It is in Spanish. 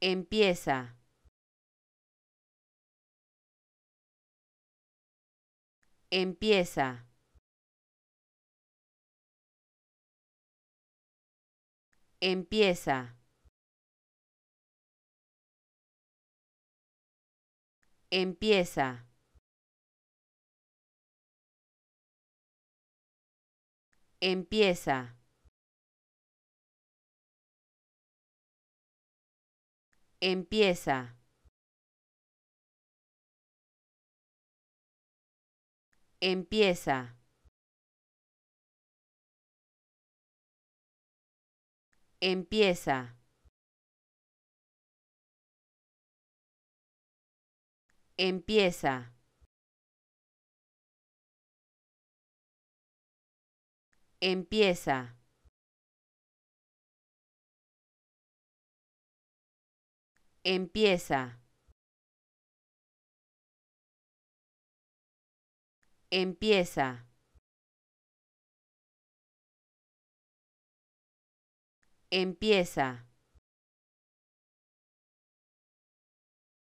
Empieza. Empieza. Empieza. Empieza. Empieza. Empieza. Empieza. Empieza. Empieza. Empieza. Empieza. Empieza. Empieza.